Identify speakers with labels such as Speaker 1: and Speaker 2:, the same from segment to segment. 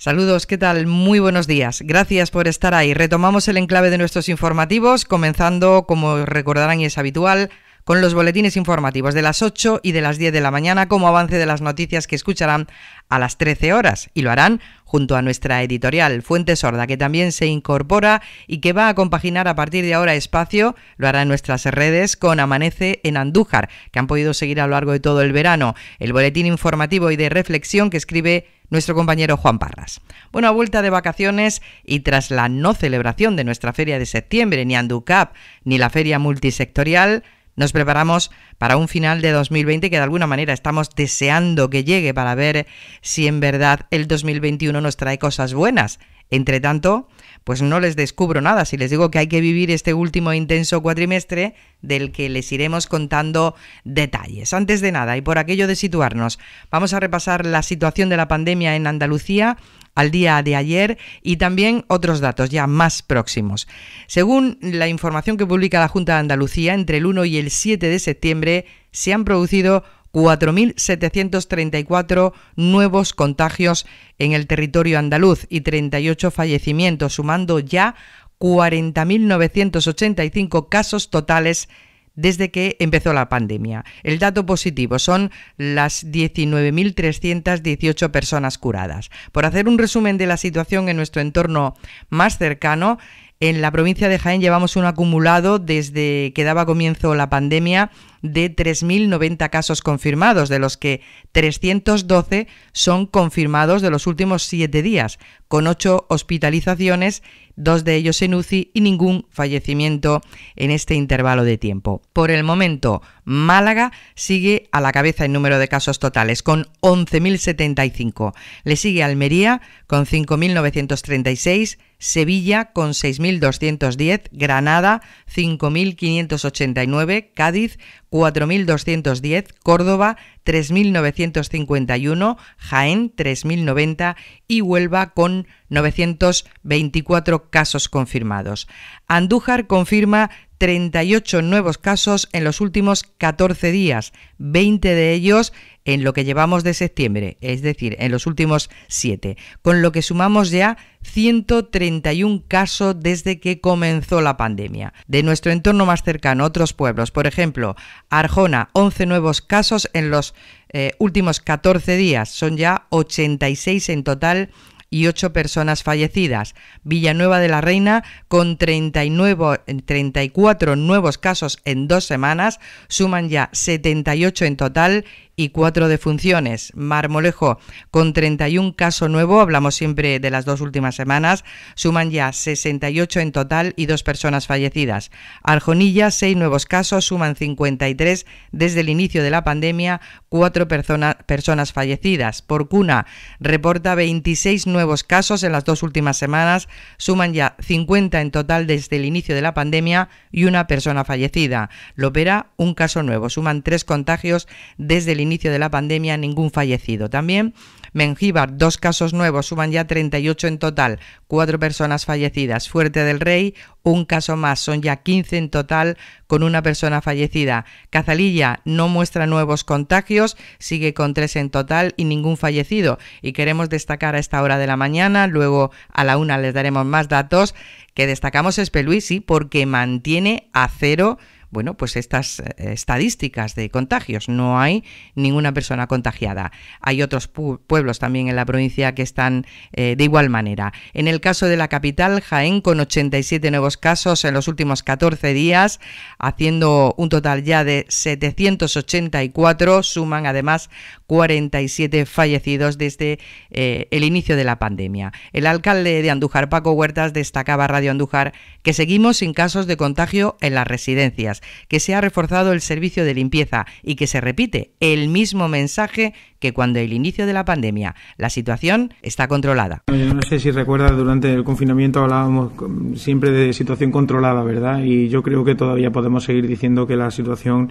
Speaker 1: Saludos, ¿qué tal? Muy buenos días. Gracias por estar ahí. Retomamos el enclave de nuestros informativos, comenzando, como recordarán y es habitual, con los boletines informativos de las 8 y de las 10 de la mañana como avance de las noticias que escucharán a las 13 horas y lo harán junto a nuestra editorial Fuente Sorda, que también se incorpora y que va a compaginar a partir de ahora espacio, lo hará en nuestras redes, con Amanece en Andújar, que han podido seguir a lo largo de todo el verano, el boletín informativo y de reflexión que escribe nuestro compañero Juan Parras. Bueno, a vuelta de vacaciones y tras la no celebración de nuestra feria de septiembre, ni Anducap, ni la feria multisectorial, nos preparamos para un final de 2020 que de alguna manera estamos deseando que llegue para ver si en verdad el 2021 nos trae cosas buenas. Entre tanto, pues no les descubro nada si les digo que hay que vivir este último intenso cuatrimestre del que les iremos contando detalles. Antes de nada, y por aquello de situarnos, vamos a repasar la situación de la pandemia en Andalucía al día de ayer y también otros datos ya más próximos. Según la información que publica la Junta de Andalucía, entre el 1 y el 7 de septiembre se han producido 4.734 nuevos contagios en el territorio andaluz y 38 fallecimientos, sumando ya 40.985 casos totales desde que empezó la pandemia. El dato positivo son las 19.318 personas curadas. Por hacer un resumen de la situación en nuestro entorno más cercano, en la provincia de Jaén llevamos un acumulado desde que daba comienzo la pandemia de 3.090 casos confirmados, de los que 312 son confirmados de los últimos siete días, con ocho hospitalizaciones, dos de ellos en UCI y ningún fallecimiento en este intervalo de tiempo. Por el momento, Málaga sigue a la cabeza en número de casos totales, con 11.075. Le sigue Almería, con 5.936. Sevilla con 6.210, Granada 5.589, Cádiz 4.210, Córdoba 3.951, Jaén 3.090 y Huelva con 924 casos confirmados. Andújar confirma 38 nuevos casos en los últimos 14 días, 20 de ellos en lo que llevamos de septiembre, es decir, en los últimos 7, con lo que sumamos ya 131 casos desde que comenzó la pandemia. De nuestro entorno más cercano, otros pueblos, por ejemplo, Arjona, 11 nuevos casos en los eh, últimos 14 días, son ya 86 en total y ocho personas fallecidas. Villanueva de la Reina, con 39, 34 nuevos casos en dos semanas, suman ya 78 en total y cuatro defunciones. Marmolejo, con 31 casos nuevos, hablamos siempre de las dos últimas semanas, suman ya 68 en total y dos personas fallecidas. Arjonilla, seis nuevos casos, suman 53 desde el inicio de la pandemia, cuatro personas fallecidas. Porcuna reporta 26 nuevos casos en las dos últimas semanas, suman ya 50 en total desde el inicio de la pandemia y una persona fallecida. Lopera, un caso nuevo, suman tres contagios desde el inicio de la pandemia, ningún fallecido. También Mengíbar, dos casos nuevos, suman ya 38 en total, cuatro personas fallecidas. Fuerte del Rey, un caso más, son ya 15 en total con una persona fallecida. Cazalilla no muestra nuevos contagios, sigue con tres en total y ningún fallecido. Y queremos destacar a esta hora de la mañana, luego a la una les daremos más datos, que destacamos es Peluisi porque mantiene a cero bueno, pues estas eh, estadísticas de contagios. No hay ninguna persona contagiada. Hay otros pueblos también en la provincia que están eh, de igual manera. En el caso de la capital, Jaén, con 87 nuevos casos en los últimos 14 días, haciendo un total ya de 784, suman además 47 fallecidos desde eh, el inicio de la pandemia. El alcalde de Andújar, Paco Huertas, destacaba Radio Andújar que seguimos sin casos de contagio en las residencias que se ha reforzado el servicio de limpieza y que se repite el mismo mensaje que cuando el inicio de la pandemia. La situación está controlada.
Speaker 2: no sé si recuerdas, durante el confinamiento hablábamos siempre de situación controlada, ¿verdad? Y yo creo que todavía podemos seguir diciendo que la situación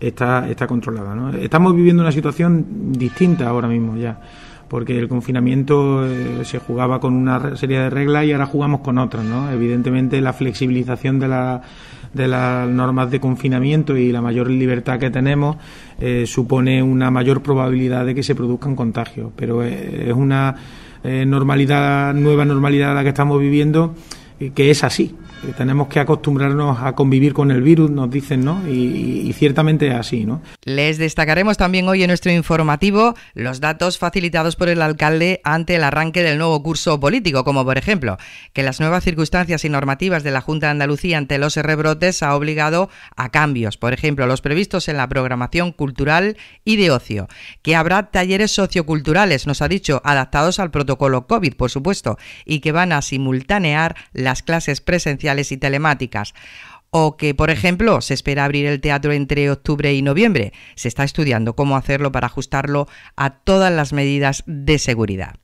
Speaker 2: está, controlada. ¿no? Estamos viviendo una situación distinta ahora mismo ya, porque el confinamiento eh, se jugaba con una serie de reglas y ahora jugamos con otras. ¿no? Evidentemente la flexibilización de la de las normas de confinamiento y la mayor libertad que tenemos, eh, supone una mayor probabilidad de que se produzcan contagios. Pero eh, es una eh, normalidad, nueva normalidad la que estamos viviendo, que es así tenemos que acostumbrarnos a convivir con el virus, nos dicen, ¿no? Y, ciertamente es así, ¿no?
Speaker 1: Les destacaremos también hoy en nuestro informativo los datos facilitados por el alcalde ante el arranque del nuevo curso político, como por ejemplo que las nuevas circunstancias y normativas de la Junta de Andalucía ante los rebrotes ha obligado a cambios, por ejemplo, los previstos en la programación cultural y de ocio, que habrá talleres socioculturales, nos ha dicho, adaptados al protocolo COVID, por supuesto, y que van a simultanear las clases presenciales y telemáticas. O que, por ejemplo, se espera abrir el teatro entre octubre y noviembre. Se está estudiando cómo hacerlo para ajustarlo a todas las medidas de seguridad.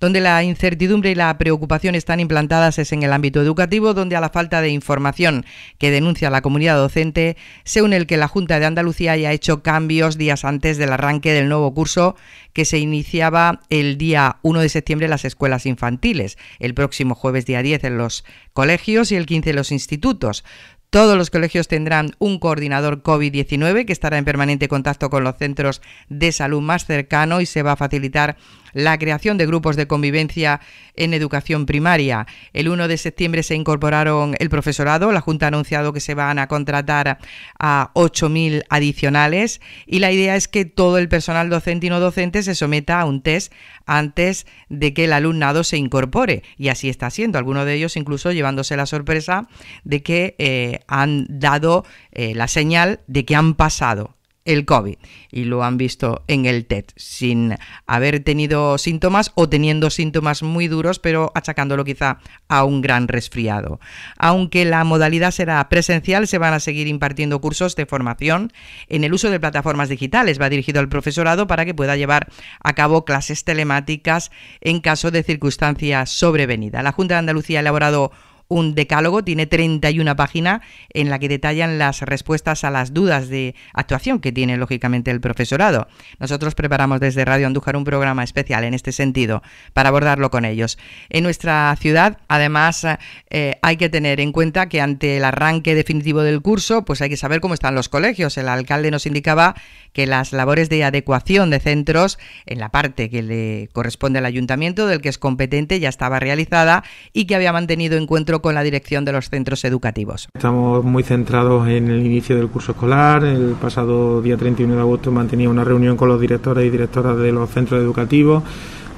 Speaker 1: Donde la incertidumbre y la preocupación están implantadas es en el ámbito educativo, donde a la falta de información que denuncia la comunidad docente se une el que la Junta de Andalucía haya hecho cambios días antes del arranque del nuevo curso que se iniciaba el día 1 de septiembre en las escuelas infantiles, el próximo jueves día 10 en los colegios y el 15 en los institutos. Todos los colegios tendrán un coordinador COVID-19 que estará en permanente contacto con los centros de salud más cercano y se va a facilitar la creación de grupos de convivencia en educación primaria. El 1 de septiembre se incorporaron el profesorado, la Junta ha anunciado que se van a contratar a 8.000 adicionales y la idea es que todo el personal docente y no docente se someta a un test antes de que el alumnado se incorpore y así está siendo, algunos de ellos incluso llevándose la sorpresa de que eh, han dado eh, la señal de que han pasado el COVID y lo han visto en el TED sin haber tenido síntomas o teniendo síntomas muy duros pero achacándolo quizá a un gran resfriado. Aunque la modalidad será presencial, se van a seguir impartiendo cursos de formación en el uso de plataformas digitales. Va dirigido al profesorado para que pueda llevar a cabo clases telemáticas en caso de circunstancias sobrevenidas. La Junta de Andalucía ha elaborado un decálogo, tiene 31 páginas en la que detallan las respuestas a las dudas de actuación que tiene lógicamente el profesorado. Nosotros preparamos desde Radio Andújar un programa especial en este sentido para abordarlo con ellos. En nuestra ciudad, además, eh, hay que tener en cuenta que ante el arranque definitivo del curso, pues hay que saber cómo están los colegios. El alcalde nos indicaba que las labores de adecuación de centros en la parte que le corresponde al ayuntamiento del que es competente ya estaba realizada y que había mantenido encuentro con la dirección de los centros educativos.
Speaker 2: Estamos muy centrados en el inicio del curso escolar. El pasado día 31 de agosto mantenía una reunión con los directores y directoras de los centros educativos,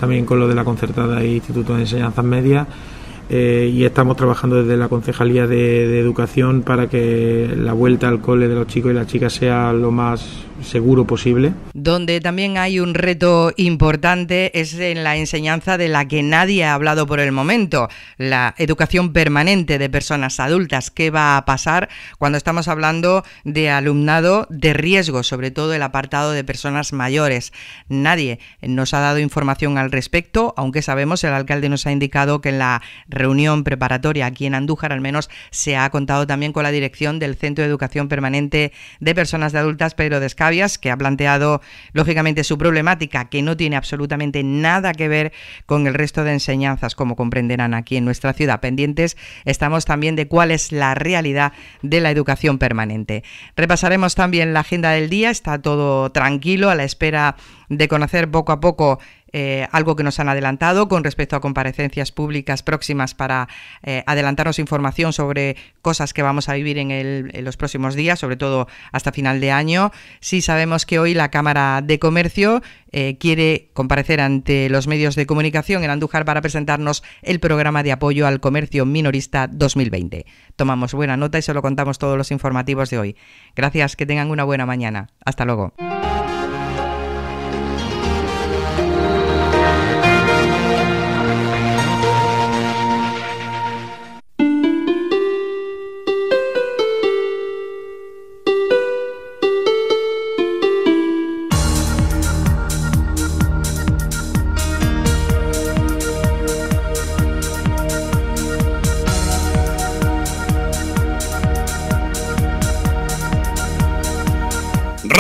Speaker 2: también con los de la concertada e institutos de enseñanzas medias eh, y estamos trabajando desde la Concejalía de, de, Educación para que la vuelta al cole de los chicos y las chicas sea lo más seguro posible.
Speaker 1: Donde también hay un reto importante es en la enseñanza de la que nadie ha hablado por el momento, la educación permanente de personas adultas. ¿Qué va a pasar cuando estamos hablando de alumnado de riesgo, sobre todo el apartado de personas mayores? Nadie nos ha dado información al respecto, aunque sabemos, el alcalde nos ha indicado que en la reunión preparatoria aquí en Andújar, al menos se ha contado también con la dirección del Centro de Educación Permanente de Personas de Adultas Pedro de que ha planteado lógicamente su problemática, que no tiene absolutamente nada que ver con el resto de enseñanzas, como comprenderán aquí en nuestra ciudad. Pendientes estamos también de cuál es la realidad de la educación permanente. Repasaremos también la agenda del día, está todo tranquilo, a la espera de conocer poco a poco eh, algo que nos han adelantado con respecto a comparecencias públicas próximas para eh, adelantarnos información sobre cosas que vamos a vivir en, los próximos días, sobre todo hasta final de año. Sí sabemos que hoy la Cámara de Comercio eh, quiere comparecer ante los medios de comunicación en Andújar para presentarnos el programa de apoyo al comercio minorista 2020. Tomamos buena nota y se lo contamos todos los informativos de hoy. Gracias, que tengan una buena mañana. Hasta luego.